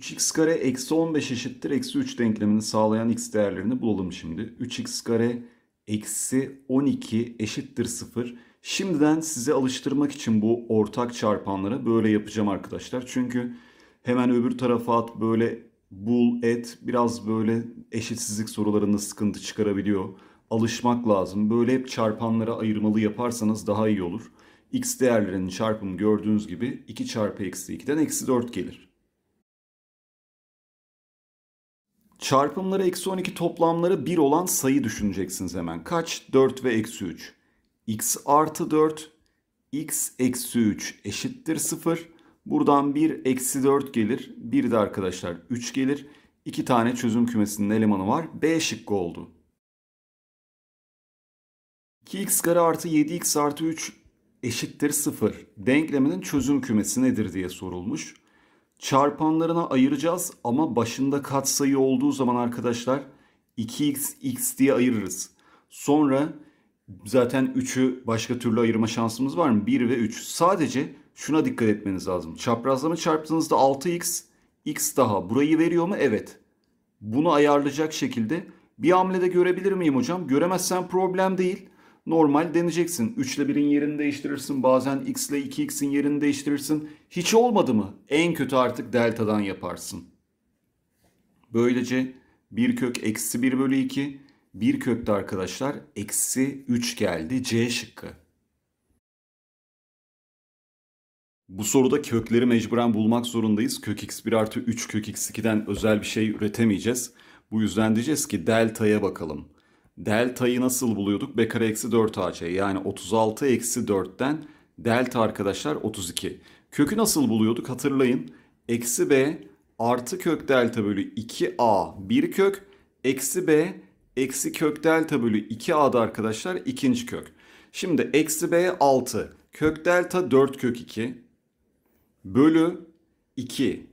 3x kare eksi 15 eşittir eksi 3 denklemini sağlayan x değerlerini bulalım şimdi. 3x kare eksi 12 eşittir 0. Şimdiden size alıştırmak için bu ortak çarpanları böyle yapacağım arkadaşlar. Çünkü hemen öbür tarafa at böyle bul et biraz böyle eşitsizlik sorularında sıkıntı çıkarabiliyor. Alışmak lazım. Böyle hep çarpanlara ayırmalı yaparsanız daha iyi olur. X değerlerinin çarpımı gördüğünüz gibi 2 çarpı eksi 2'den eksi 4 gelir. Çarpımları eksi 12 toplamları 1 olan sayı düşüneceksiniz hemen. Kaç? 4 ve eksi 3. x artı 4, x eksi 3 eşittir 0. Buradan 1 eksi 4 gelir. 1 de arkadaşlar 3 gelir. 2 tane çözüm kümesinin elemanı var. B şıkkı oldu. 2x kare artı 7x artı 3 eşittir 0. Denkleminin çözüm kümesi nedir diye sorulmuş çarpanlarına ayıracağız ama başında katsayı olduğu zaman arkadaşlar 2x x diye ayırırız. Sonra zaten 3'ü başka türlü ayırma şansımız var mı? 1 ve 3. Sadece şuna dikkat etmeniz lazım. Çaprazlama çarptığınızda 6x x daha burayı veriyor mu? Evet. Bunu ayarlayacak şekilde bir hamlede görebilir miyim hocam? Göremezsen problem değil normal deneyeceksin. 3 ile 1'in yerini değiştirirsin. Bazen x ile 2x'in yerini değiştirirsin. Hiç olmadı mı? En kötü artık deltadan yaparsın. Böylece 1 kök eksi 1 bölü 2. 1 kökte arkadaşlar eksi 3 geldi. C şıkkı. Bu soruda kökleri mecburen bulmak zorundayız. Kök x1 artı 3 kök x2'den özel bir şey üretemeyeceğiz. Bu yüzden diyeceğiz ki delta'ya bakalım delta'yı nasıl buluyorduk? B kare eksi 4ac yani 36 eksi 4'ten delta arkadaşlar 32. Kökü nasıl buluyorduk? Hatırlayın. Eksi b artı kök delta bölü 2a bir kök. Eksi b eksi kök delta bölü 2a'da arkadaşlar ikinci kök. Şimdi eksi b 6 kök delta 4 kök 2 bölü 2.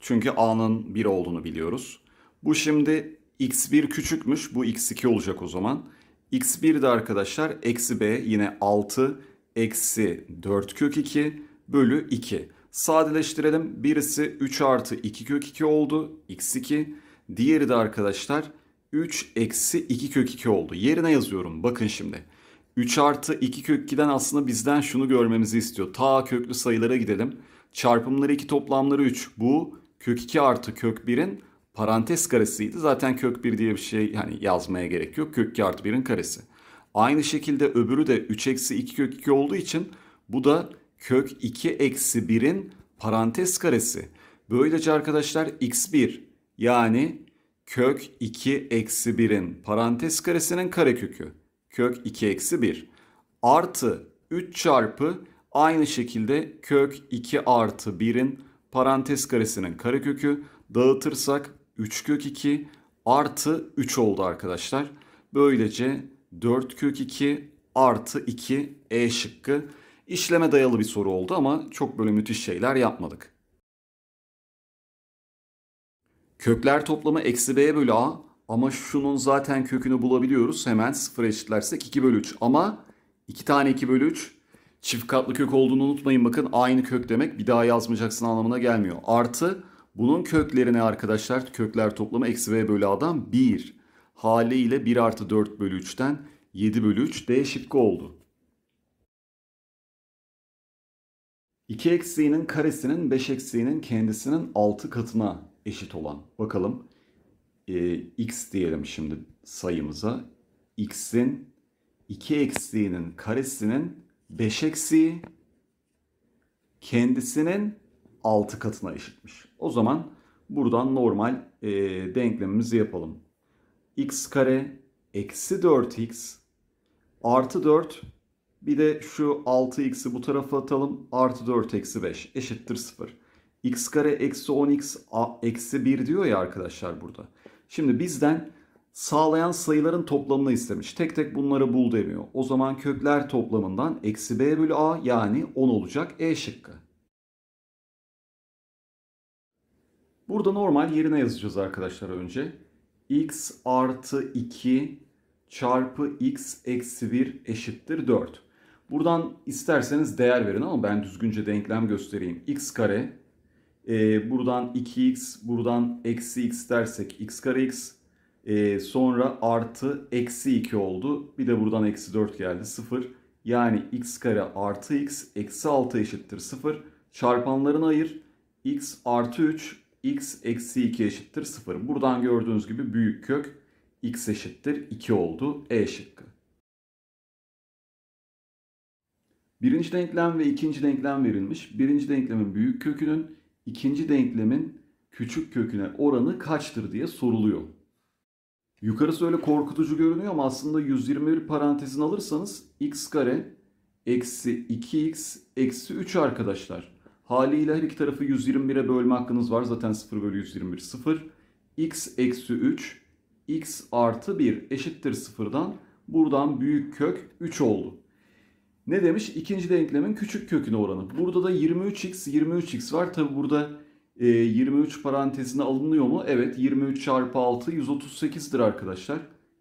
Çünkü a'nın 1 olduğunu biliyoruz. Bu şimdi x1 küçükmüş. Bu x2 olacak o zaman. x1 de arkadaşlar eksi b yine 6 eksi 4 kök 2 bölü 2. Sadeleştirelim. Birisi 3 artı 2 kök 2 oldu. x2. Diğeri de arkadaşlar 3 eksi 2 kök 2 oldu. Yerine yazıyorum. Bakın şimdi. 3 artı 2 kök 2'den aslında bizden şunu görmemizi istiyor. Ta köklü sayılara gidelim. Çarpımları 2 toplamları 3. Bu kök 2 artı kök 1'in parantez karesiydi. Zaten kök 1 diye bir şey yani yazmaya gerek yok. Kök 2 artı 1'in karesi. Aynı şekilde öbürü de 3 eksi 2 kök 2 olduğu için bu da kök 2 eksi 1'in parantez karesi. Böylece arkadaşlar x1 yani kök 2 eksi 1'in parantez karesinin karekökü kök 2 eksi 1 artı 3 çarpı aynı şekilde kök 2 artı 1'in parantez karesinin karekökü dağıtırsak 3 kök 2 artı 3 oldu arkadaşlar. Böylece 4 kök 2 artı 2 E şıkkı. İşleme dayalı bir soru oldu ama çok böyle müthiş şeyler yapmadık. Kökler toplamı eksi b bölü a ama şunun zaten kökünü bulabiliyoruz. Hemen 0 eşitlersek 2 bölü 3 ama 2 tane 2 bölü 3 çift katlı kök olduğunu unutmayın bakın aynı kök demek bir daha yazmayacaksın anlamına gelmiyor. Artı bunun köklerine arkadaşlar kökler toplamı eksi v bölü a'dan 1. Haliyle 1 artı 4 bölü 3'ten 7 bölü 3 D şıkkı oldu. 2 eksiğinin karesinin 5 eksiğinin kendisinin 6 katına eşit olan. Bakalım e, x diyelim şimdi sayımıza. x'in 2 eksiğinin karesinin 5 eksiği kendisinin 6 katına eşitmiş. O zaman buradan normal e, denklemimizi yapalım. x kare eksi 4x artı 4 bir de şu 6x'i bu tarafa atalım. Artı 4 eksi 5 eşittir 0. x kare eksi 10x a, eksi 1 diyor ya arkadaşlar burada. Şimdi bizden sağlayan sayıların toplamını istemiş. Tek tek bunları bul demiyor. O zaman kökler toplamından eksi b bölü a yani 10 olacak e şıkkı. Burada normal yerine yazacağız arkadaşlar önce. x artı 2 çarpı x eksi 1 eşittir 4. Buradan isterseniz değer verin ama ben düzgünce denklem göstereyim. x kare e, buradan 2x buradan eksi x dersek x kare x e, sonra artı eksi 2 oldu. Bir de buradan eksi 4 geldi 0. Yani x kare artı x eksi 6 eşittir 0. Çarpanlarını ayır. x artı 3 x eksi 2 eşittir 0. Buradan gördüğünüz gibi büyük kök x eşittir 2 oldu. E şıkkı. Birinci denklem ve ikinci denklem verilmiş. Birinci denklemin büyük kökünün ikinci denklemin küçük köküne oranı kaçtır diye soruluyor. Yukarısı öyle korkutucu görünüyor ama aslında 121 parantezin alırsanız x kare eksi 2x eksi 3 arkadaşlar. Haliyle her iki tarafı 121'e bölme hakkınız var. Zaten 0 bölü 121 0. x eksi 3, x artı 1 eşittir 0'dan. Buradan büyük kök 3 oldu. Ne demiş? İkinci denklemin küçük kökün oranı. Burada da 23x, 23x var. Tabi burada e, 23 parantezine alınıyor mu? Evet 23 çarpı 6 138'dir arkadaşlar.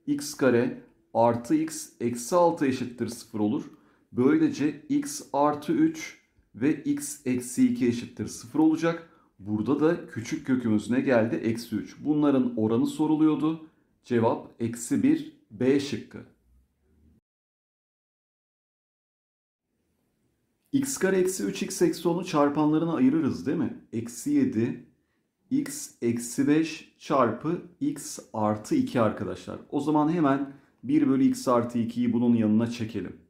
x kare artı x eksi 6 eşittir 0 olur. Böylece x artı 3 ve x eksi 2 eşittir 0 olacak. Burada da küçük kökümüz ne geldi? Eksi 3. Bunların oranı soruluyordu. Cevap eksi 1 B şıkkı. x kare eksi 3x eksi 10'u çarpanlarına ayırırız değil mi? Eksi 7 x eksi 5 çarpı x artı 2 arkadaşlar. O zaman hemen 1 bölü x artı 2'yi bunun yanına çekelim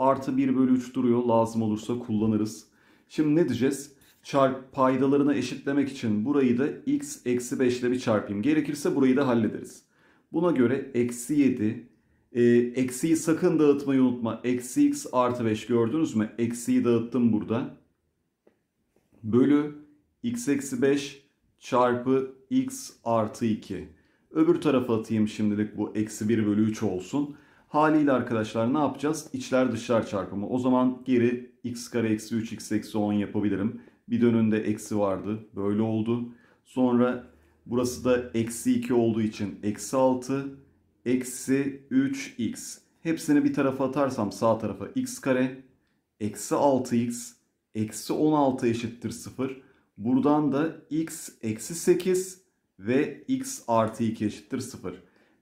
artı 1 bölü 3 duruyor. Lazım olursa kullanırız. Şimdi ne diyeceğiz? Çarp paydalarını eşitlemek için burayı da x eksi 5 ile bir çarpayım. Gerekirse burayı da hallederiz. Buna göre eksi 7 e, eksiyi sakın dağıtmayı unutma. Eksi x artı 5 gördünüz mü? Eksiyi dağıttım burada. Bölü x eksi 5 çarpı x artı 2. Öbür tarafa atayım şimdilik bu eksi 1 bölü 3 olsun. Haliyle arkadaşlar ne yapacağız? İçler dışlar çarpımı. O zaman geri x kare eksi 3 x eksi 10 yapabilirim. Bir dönünde eksi vardı. Böyle oldu. Sonra burası da eksi 2 olduğu için eksi 6 eksi 3x. Hepsini bir tarafa atarsam sağ tarafa x kare eksi 6x eksi 16 eşittir 0. Buradan da x eksi 8 ve x artı 2 eşittir 0.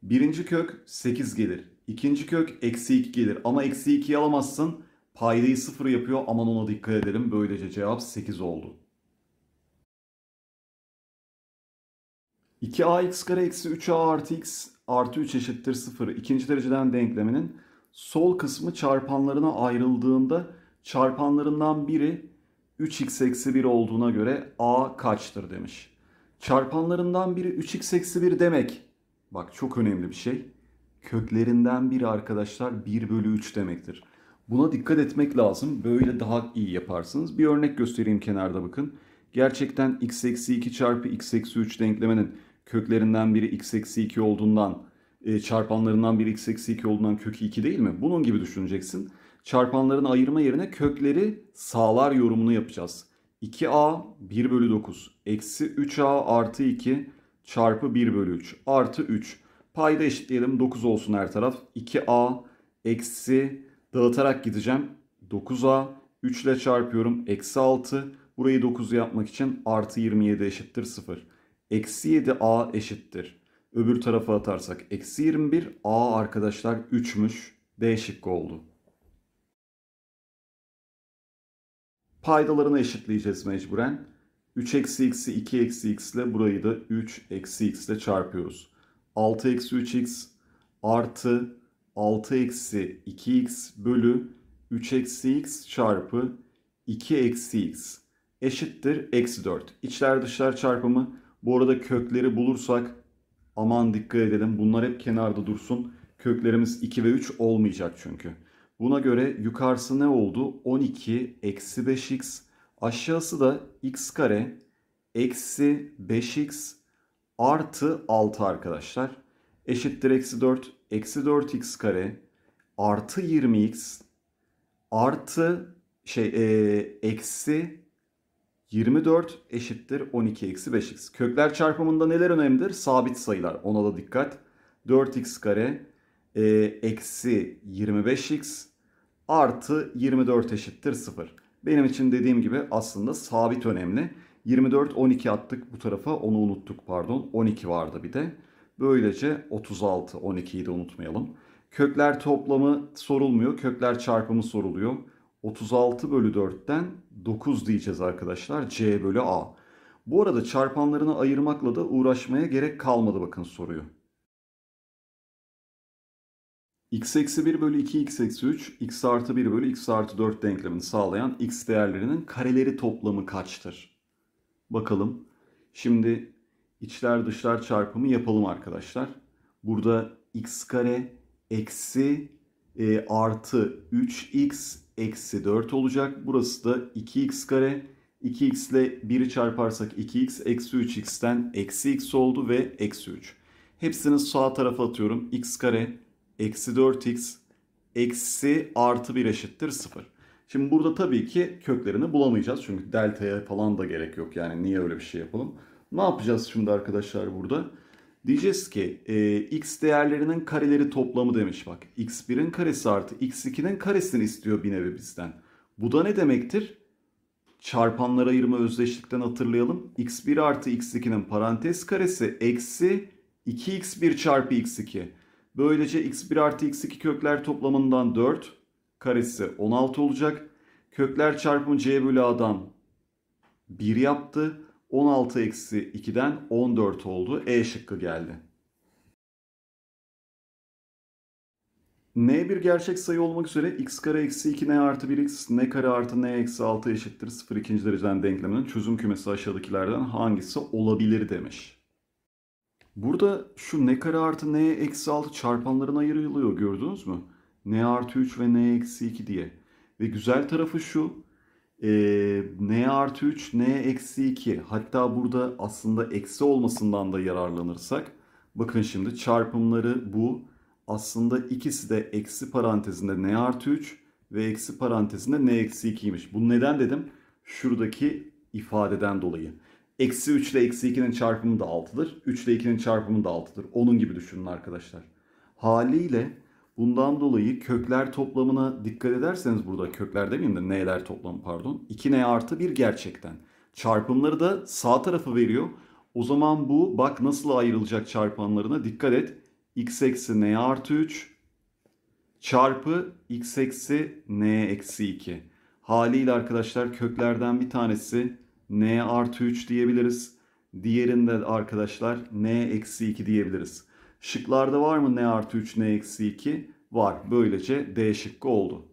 Birinci kök 8 gelir. İkinci kök eksi 2 gelir. Ama eksi 2'yi alamazsın. Paydayı 0 yapıyor. Aman ona dikkat edelim. Böylece cevap 8 oldu. 2ax kare eksi 3a artı x artı 3 eşittir 0. İkinci dereceden denkleminin sol kısmı çarpanlarına ayrıldığında çarpanlarından biri 3x eksi 1 olduğuna göre a kaçtır demiş. Çarpanlarından biri 3x eksi 1 demek. Bak çok önemli bir şey köklerinden biri arkadaşlar 1 bölü 3 demektir. Buna dikkat etmek lazım. Böyle daha iyi yaparsınız. Bir örnek göstereyim kenarda bakın. Gerçekten x eksi 2 çarpı x eksi 3 denklemenin köklerinden biri x eksi 2 olduğundan e, çarpanlarından biri x eksi 2 olduğundan kökü 2 değil mi? Bunun gibi düşüneceksin. Çarpanların ayırma yerine kökleri sağlar yorumunu yapacağız. 2a 1 bölü 9 eksi 3a artı 2 çarpı 1 bölü 3 artı 3. Payda eşitleyelim. 9 olsun her taraf. 2a eksi dağıtarak gideceğim. 9a 3 ile çarpıyorum. Eksi 6. Burayı 9 yapmak için artı 27 eşittir 0. Eksi 7a eşittir. Öbür tarafa atarsak eksi 21. a arkadaşlar 3'müş. D şıkkı oldu. Paydalarını eşitleyeceğiz mecburen. 3 eksi x'i 2 eksi x ile burayı da 3 eksi x ile çarpıyoruz. 6 eksi 3x artı 6 eksi 2x bölü 3 eksi x çarpı 2 eksi x eşittir eksi 4. İçler dışlar çarpımı. Bu arada kökleri bulursak aman dikkat edelim. Bunlar hep kenarda dursun. Köklerimiz 2 ve 3 olmayacak çünkü. Buna göre yukarısı ne oldu? 12 eksi 5x. Aşağısı da x kare eksi 5x artı 6 arkadaşlar. Eşittir eksi 4. Eksi 4x kare artı 20x artı şey e, eksi 24 eşittir 12 eksi 5x. Kökler çarpımında neler önemlidir? Sabit sayılar. Ona da dikkat. 4x kare e, eksi 25x artı 24 eşittir 0. Benim için dediğim gibi aslında sabit önemli. 24 12 attık bu tarafa onu unuttuk pardon 12 vardı bir de. Böylece 36 12'yi de unutmayalım. Kökler toplamı sorulmuyor kökler çarpımı soruluyor. 36 bölü 4'ten 9 diyeceğiz arkadaşlar C bölü A. Bu arada çarpanlarını ayırmakla da uğraşmaya gerek kalmadı bakın soruyu. x eksi 1 bölü 2 x eksi 3 x artı 1 bölü x artı 4 denklemini sağlayan x değerlerinin kareleri toplamı kaçtır? Bakalım. Şimdi içler dışlar çarpımı yapalım arkadaşlar. Burada x kare eksi e, artı 3x eksi 4 olacak. Burası da 2x kare. 2x ile 1'i çarparsak 2x eksi 3x'ten eksi x oldu ve eksi 3. Hepsini sağ tarafa atıyorum. x kare eksi 4x eksi artı 1 eşittir 0. Şimdi burada tabii ki köklerini bulamayacağız. Çünkü delta'ya falan da gerek yok. Yani niye öyle bir şey yapalım? Ne yapacağız şimdi arkadaşlar burada? Diyeceğiz ki e, x değerlerinin kareleri toplamı demiş bak. x1'in karesi artı x2'nin karesini istiyor bir nevi bizden. Bu da ne demektir? Çarpanlar ayırma özdeşlikten hatırlayalım. x1 artı x2'nin parantez karesi eksi 2x1 çarpı x2. Böylece x1 artı x2 kökler toplamından 4 karesi 16 olacak. Kökler çarpım c bölü a'dan 1 yaptı. 16 eksi 2'den 14 oldu. E şıkkı geldi. n bir gerçek sayı olmak üzere x kare eksi 2n artı 1x n kare artı n eksi 6 eşittir 0 ikinci dereceden denkleminin çözüm kümesi aşağıdakilerden hangisi olabilir demiş. Burada şu n kare artı n eksi 6 çarpanlarına ayrılıyor gördünüz mü? n artı 3 ve n eksi 2 diye. Ve güzel tarafı şu e, n artı 3 n eksi 2 hatta burada aslında eksi olmasından da yararlanırsak bakın şimdi çarpımları bu aslında ikisi de eksi parantezinde n artı 3 ve eksi parantezinde n eksi 2'ymiş. Bu neden dedim? Şuradaki ifadeden dolayı. Eksi 3 ile eksi 2'nin çarpımı da 6'dır. 3 ile 2'nin çarpımı da 6'dır. Onun gibi düşünün arkadaşlar. Haliyle Bundan dolayı kökler toplamına dikkat ederseniz burada kökler demeyeyim de n'ler toplamı pardon. 2n artı 1 gerçekten. Çarpımları da sağ tarafı veriyor. O zaman bu bak nasıl ayrılacak çarpanlarına dikkat et. x eksi n artı 3 çarpı x eksi n eksi 2. Haliyle arkadaşlar köklerden bir tanesi n artı 3 diyebiliriz. Diğerinde arkadaşlar n eksi 2 diyebiliriz. Şıklarda var mı ne artı 3 ne eksi 2? Var. Böylece D şıkkı oldu.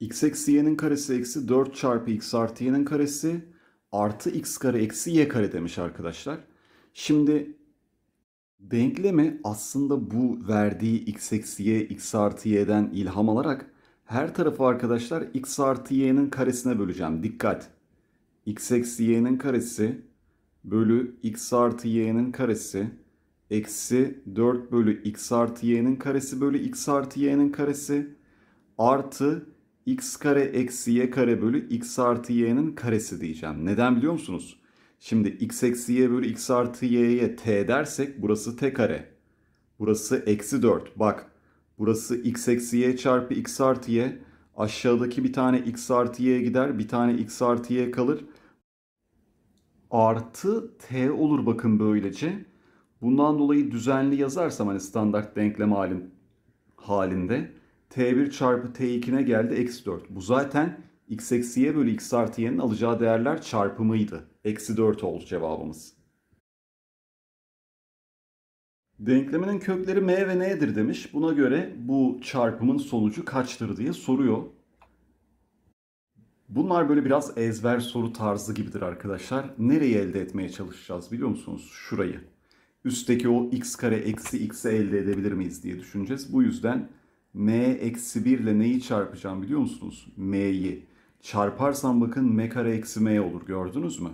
x eksi y'nin karesi eksi 4 çarpı x artı y'nin karesi artı x kare eksi y kare demiş arkadaşlar. Şimdi denkleme aslında bu verdiği x eksi y x artı y'den ilham alarak her tarafı arkadaşlar x artı y'nin karesine böleceğim. Dikkat! x eksi y'nin karesi bölü x artı y'nin karesi eksi 4 bölü x artı y'nin karesi bölü x artı y'nin karesi artı x kare eksi y kare bölü x artı y'nin karesi diyeceğim. Neden biliyor musunuz? Şimdi x eksi y bölü x artı y'ye t dersek burası t kare. Burası eksi 4. Bak burası x eksi y çarpı x artı y. Aşağıdaki bir tane x artı y gider bir tane x artı y kalır artı t olur bakın böylece. Bundan dolayı düzenli yazarsam hani standart denklem halim halinde t1 çarpı t2'ne geldi eksi 4. Bu zaten x eksi y bölü x artı y'nin alacağı değerler çarpımıydı. Eksi 4 oldu cevabımız. Denkleminin kökleri m ve n'dir demiş. Buna göre bu çarpımın sonucu kaçtır diye soruyor. Bunlar böyle biraz ezber soru tarzı gibidir arkadaşlar. Nereyi elde etmeye çalışacağız biliyor musunuz? Şurayı. Üstteki o x kare eksi x'i elde edebilir miyiz diye düşüneceğiz. Bu yüzden m eksi 1 ile neyi çarpacağım biliyor musunuz? m'yi. Çarparsam bakın m kare eksi m olur gördünüz mü?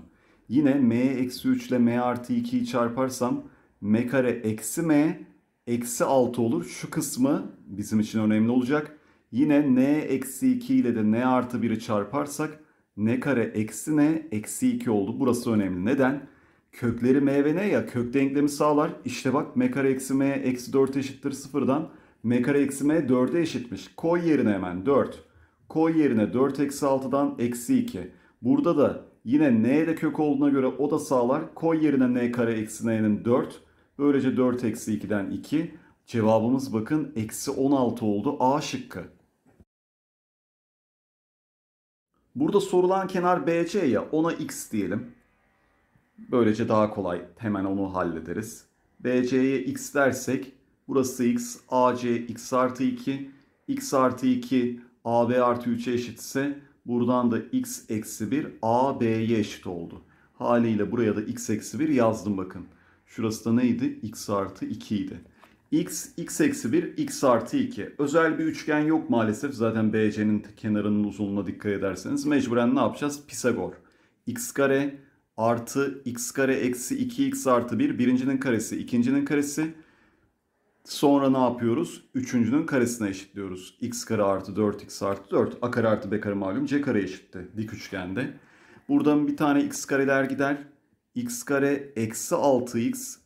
Yine m eksi 3 ile m artı 2'yi çarparsam m kare eksi m eksi 6 olur. Şu kısmı bizim için önemli olacak. Yine n eksi 2 ile de n artı 1'i çarparsak n kare eksi n eksi 2 oldu. Burası önemli. Neden? Kökleri m ve n ya kök denklemi sağlar. İşte bak m kare eksi m eksi 4 eşittir sıfırdan. m kare eksi m 4'e eşitmiş. Koy yerine hemen 4. Koy yerine 4 eksi 6'dan eksi 2. Burada da yine n de kök olduğuna göre o da sağlar. Koy yerine n kare eksi n'nin 4. Böylece 4 eksi 2'den 2. Cevabımız bakın eksi 16 oldu. A şıkkı. Burada sorulan kenar BC ya ona x diyelim. Böylece daha kolay hemen onu hallederiz. BC'ye x dersek burası x, AC x artı 2, x artı 2 AB artı 3'e eşitse buradan da x eksi 1 AB'ye eşit oldu. Haliyle buraya da x eksi 1 yazdım bakın. Şurası da neydi? x artı 2 idi x, x eksi 1, x artı 2. Özel bir üçgen yok maalesef. Zaten BC'nin kenarının uzunluğuna dikkat ederseniz. Mecburen ne yapacağız? Pisagor. x kare artı x kare eksi 2x artı 1. Birincinin karesi, ikincinin karesi. Sonra ne yapıyoruz? Üçüncünün karesine eşitliyoruz. x kare artı 4x artı 4. A kare artı b kare malum c kare eşitti dik üçgende. Buradan bir tane x kareler gider. x kare eksi 6x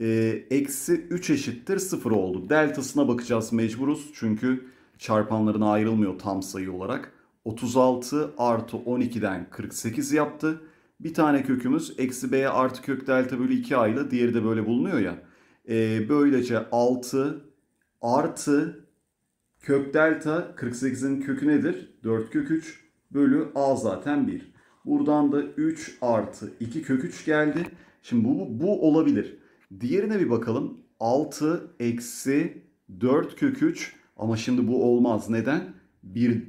ee, eksi 3 eşittir 0 oldu. Deltasına bakacağız mecburuz. Çünkü çarpanlarına ayrılmıyor tam sayı olarak. 36 artı 12'den 48 yaptı. Bir tane kökümüz eksi b artı kök delta bölü 2a ile diğeri de böyle bulunuyor ya. E, böylece 6 artı kök delta 48'in kökü nedir? 4 kök 3 bölü a zaten 1. Buradan da 3 artı 2 kök 3 geldi. Şimdi bu, bu olabilir. Diğerine bir bakalım. 6 eksi 4 kök 3 ama şimdi bu olmaz. Neden? Bir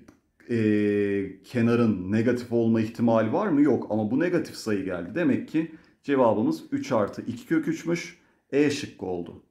e, kenarın negatif olma ihtimali var mı? Yok ama bu negatif sayı geldi. Demek ki cevabımız 3 artı 2 kök 3'müş. E şıkkı oldu.